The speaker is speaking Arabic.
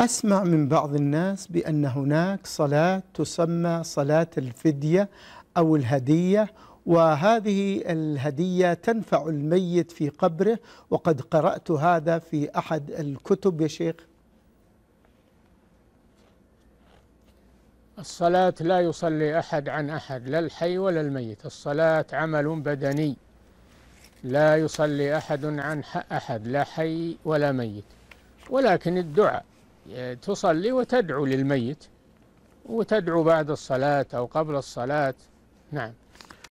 أسمع من بعض الناس بأن هناك صلاة تسمى صلاة الفدية أو الهدية وهذه الهدية تنفع الميت في قبره وقد قرأت هذا في أحد الكتب يا شيخ الصلاة لا يصلي أحد عن أحد لا الحي ولا الميت الصلاة عمل بدني لا يصلي أحد عن أحد لا حي ولا ميت ولكن الدعاء آه، تصلي وتدعو للميت وتدعو بعد الصلاة أو قبل الصلاة نعم